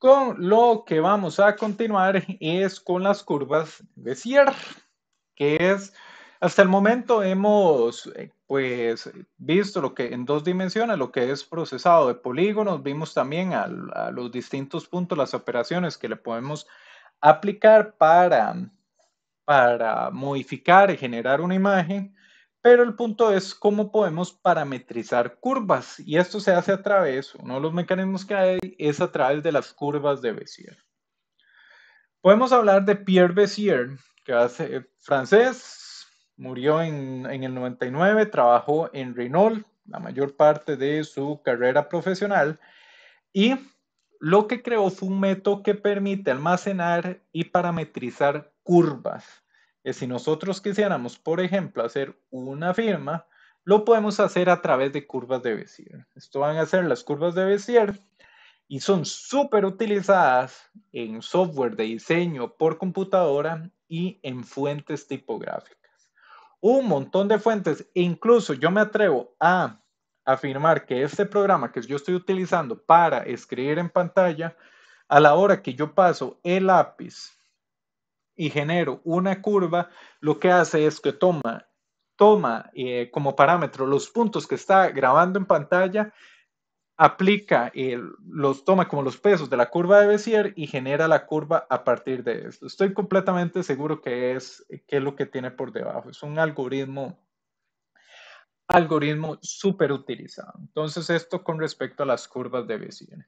Con lo que vamos a continuar es con las curvas de cierre, que es hasta el momento hemos eh, pues visto lo que en dos dimensiones, lo que es procesado de polígonos, vimos también a, a los distintos puntos las operaciones que le podemos aplicar para, para modificar y generar una imagen. Pero el punto es cómo podemos parametrizar curvas y esto se hace a través, uno de los mecanismos que hay es a través de las curvas de Bézier. Podemos hablar de Pierre Bézier, que es eh, francés, murió en, en el 99, trabajó en Renault la mayor parte de su carrera profesional y lo que creó fue un método que permite almacenar y parametrizar curvas es si nosotros quisiéramos, por ejemplo, hacer una firma, lo podemos hacer a través de curvas de Bézier. Esto van a ser las curvas de Bézier y son súper utilizadas en software de diseño por computadora y en fuentes tipográficas. Un montón de fuentes, e incluso yo me atrevo a afirmar que este programa que yo estoy utilizando para escribir en pantalla, a la hora que yo paso el lápiz y genero una curva, lo que hace es que toma, toma eh, como parámetro los puntos que está grabando en pantalla, aplica, eh, los toma como los pesos de la curva de Bézier y genera la curva a partir de esto. Estoy completamente seguro que es, que lo que tiene por debajo. Es un algoritmo algoritmo súper utilizado. Entonces, esto con respecto a las curvas de Bézier.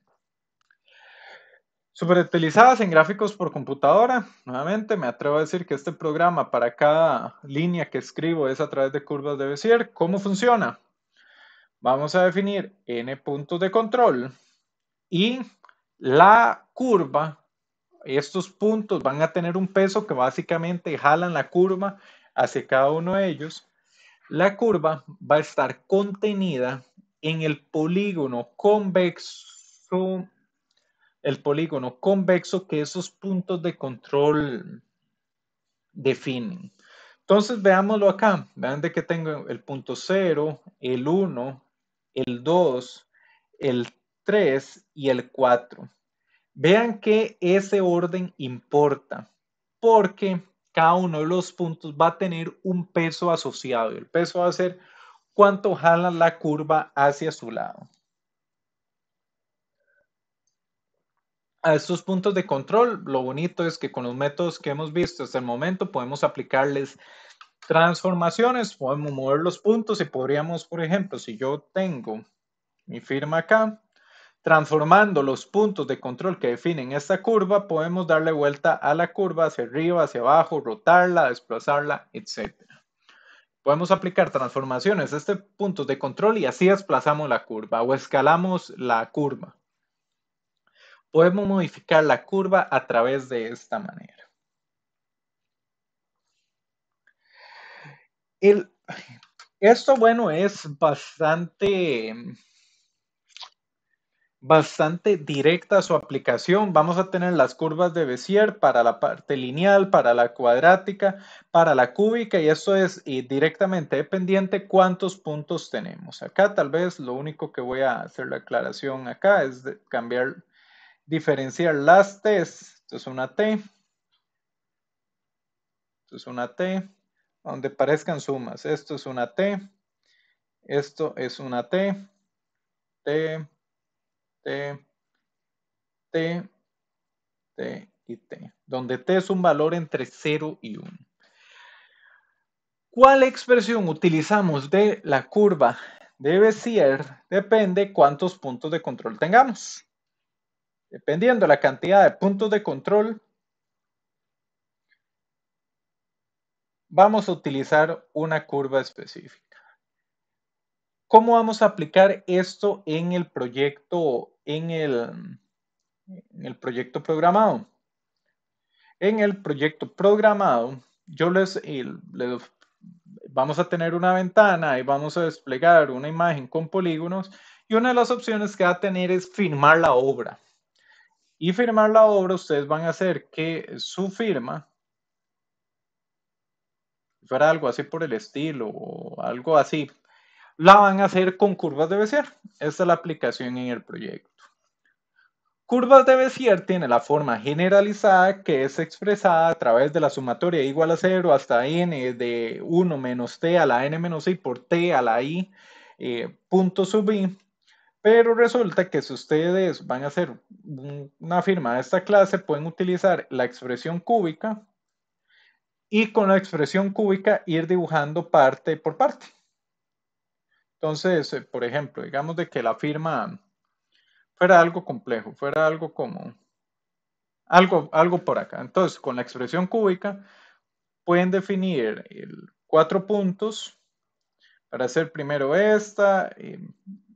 Superutilizadas en gráficos por computadora. Nuevamente, me atrevo a decir que este programa para cada línea que escribo es a través de curvas de Bézier. ¿Cómo funciona? Vamos a definir n puntos de control y la curva, estos puntos van a tener un peso que básicamente jalan la curva hacia cada uno de ellos. La curva va a estar contenida en el polígono convexo el polígono convexo que esos puntos de control definen. Entonces veámoslo acá. Vean de que tengo el punto 0, el 1, el 2, el 3 y el 4. Vean que ese orden importa porque cada uno de los puntos va a tener un peso asociado. El peso va a ser cuánto jala la curva hacia su lado. a estos puntos de control, lo bonito es que con los métodos que hemos visto hasta el momento podemos aplicarles transformaciones, podemos mover los puntos y podríamos, por ejemplo, si yo tengo mi firma acá, transformando los puntos de control que definen esta curva, podemos darle vuelta a la curva hacia arriba, hacia abajo, rotarla, desplazarla, etc. Podemos aplicar transformaciones a este puntos de control y así desplazamos la curva o escalamos la curva podemos modificar la curva a través de esta manera. El, esto, bueno, es bastante, bastante directa su aplicación. Vamos a tener las curvas de Bézier para la parte lineal, para la cuadrática, para la cúbica, y esto es directamente dependiente cuántos puntos tenemos. Acá tal vez lo único que voy a hacer la aclaración acá es cambiar diferenciar las T's. Esto es una T. Esto es una T. Donde parezcan sumas. Esto es una T. Esto es una T. T, T, T, T y T. Donde T es un valor entre 0 y 1. ¿Cuál expresión utilizamos de la curva de Bézier? Depende cuántos puntos de control tengamos. Dependiendo de la cantidad de puntos de control, vamos a utilizar una curva específica. ¿Cómo vamos a aplicar esto en el proyecto, en el, proyecto programado? En el proyecto programado, yo eh, les, vamos a tener una ventana y vamos a desplegar una imagen con polígonos y una de las opciones que va a tener es firmar la obra y firmar la obra, ustedes van a hacer que su firma fuera algo así por el estilo o algo así, la van a hacer con curvas de Bezier. Esta es la aplicación en el proyecto. Curvas de Bezier tiene la forma generalizada que es expresada a través de la sumatoria igual a 0 hasta n de 1 menos t a la n menos i por t a la i eh, punto sub i pero resulta que si ustedes van a hacer una firma de esta clase, pueden utilizar la expresión cúbica y con la expresión cúbica ir dibujando parte por parte. Entonces, eh, por ejemplo, digamos de que la firma fuera algo complejo, fuera algo como algo, algo por acá. Entonces, con la expresión cúbica pueden definir cuatro puntos para hacer primero esta, eh,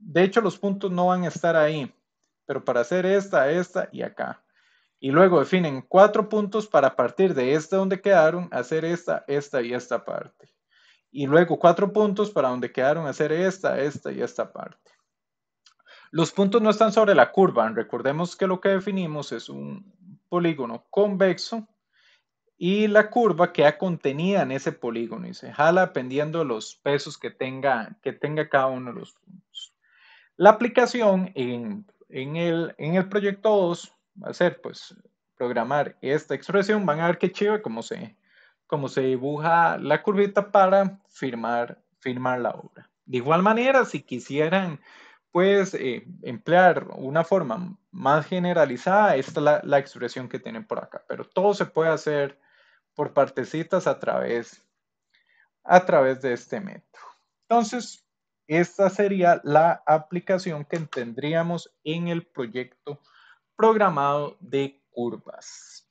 de hecho, los puntos no van a estar ahí, pero para hacer esta, esta y acá. Y luego definen cuatro puntos para partir de esta donde quedaron, hacer esta, esta y esta parte. Y luego cuatro puntos para donde quedaron, hacer esta, esta y esta parte. Los puntos no están sobre la curva. Recordemos que lo que definimos es un polígono convexo y la curva queda contenida en ese polígono y se jala dependiendo de los pesos que tenga, que tenga cada uno de los puntos. La aplicación en, el, proyecto 2 va a ser, pues, programar esta expresión. Van a ver qué chiva cómo se, se dibuja la curvita para firmar, la obra. De igual manera, si quisieran pues eh, emplear una forma más generalizada, esta es la, expresión que tienen por acá, pero todo se puede hacer por partecitas a través de este método. Entonces, esta sería la aplicación que tendríamos en el proyecto programado de curvas.